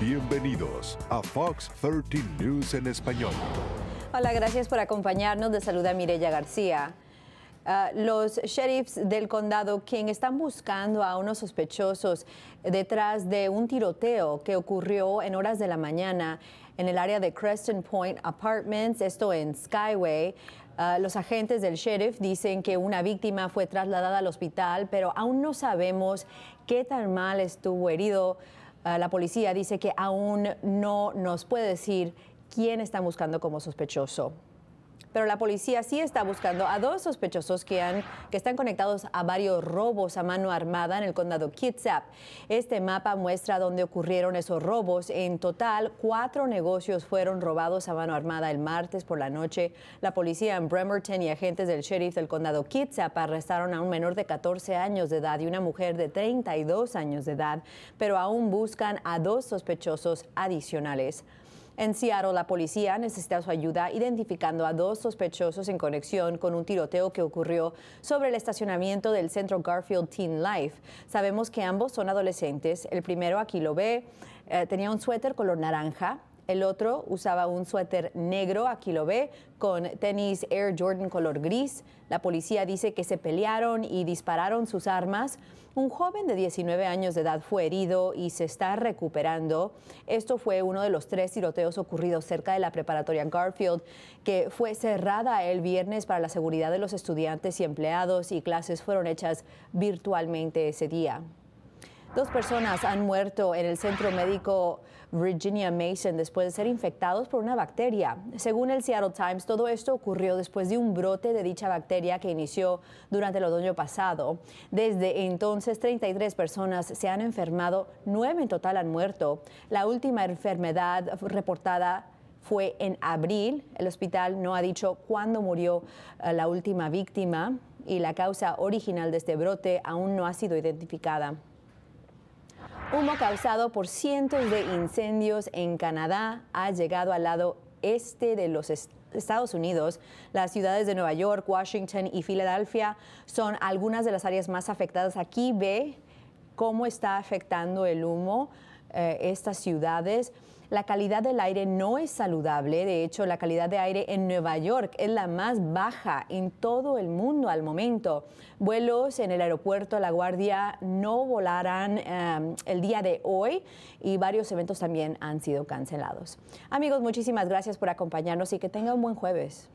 Bienvenidos a Fox 13 News en español. Hola, gracias por acompañarnos. De saluda Mireya García. Ah, los sheriffs del condado quien están buscando a unos sospechosos detrás de un tiroteo que ocurrió en horas de la mañana en el área de Creston Point Apartments, esto en Skyway. Ah, los agentes del sheriff dicen que una víctima fue trasladada al hospital, pero aún no sabemos qué tan mal estuvo herido. Ah, la policía dice que aún no nos puede decir quién están buscando como sospechoso pero la policía sí está buscando a dos sospechosos que, han, que están conectados a varios robos a mano armada en el condado Kitsap. Este mapa muestra dónde ocurrieron esos robos. En total, cuatro negocios fueron robados a mano armada el martes por la noche. La policía en Bremerton y agentes del sheriff del condado Kitsap arrestaron a un menor de 14 años de edad y una mujer de 32 años de edad, pero aún buscan a dos sospechosos adicionales. En Seattle, la policía necesita su ayuda identificando a dos sospechosos en conexión con un tiroteo que ocurrió sobre el estacionamiento del centro Garfield Teen Life. Sabemos que ambos son adolescentes. El primero aquí lo ve, eh, tenía un suéter color naranja el otro usaba un suéter negro, aquí lo ve, con tenis Air Jordan color gris. La policía dice que se pelearon y dispararon sus armas. Un joven de 19 años de edad fue herido y se está recuperando. Esto fue uno de los tres tiroteos ocurridos cerca de la preparatoria Garfield, que fue cerrada el viernes para la seguridad de los estudiantes y empleados y clases fueron hechas virtualmente ese día. Dos personas han muerto en el centro médico Virginia Mason después de ser infectados por una bacteria. Según el Seattle Times, todo esto ocurrió después de un brote de dicha bacteria que inició durante el otoño pasado. Desde entonces, 33 personas se han enfermado, nueve en total han muerto. La última enfermedad reportada fue en abril. El hospital no ha dicho cuándo murió eh, la última víctima y la causa original de este brote aún no ha sido identificada. Humo causado por cientos de incendios en Canadá ha llegado al lado este de los Estados Unidos. Las ciudades de Nueva York, Washington y Filadelfia son algunas de las áreas más afectadas. Aquí ve cómo está afectando el humo eh, estas ciudades. La calidad del aire no es saludable. De hecho, la calidad de aire en Nueva York es la más baja en todo el mundo al momento. Vuelos en el aeropuerto La Guardia no volarán em, el día de hoy y varios eventos también han sido cancelados. Amigos, muchísimas gracias por acompañarnos y que tengan un buen jueves.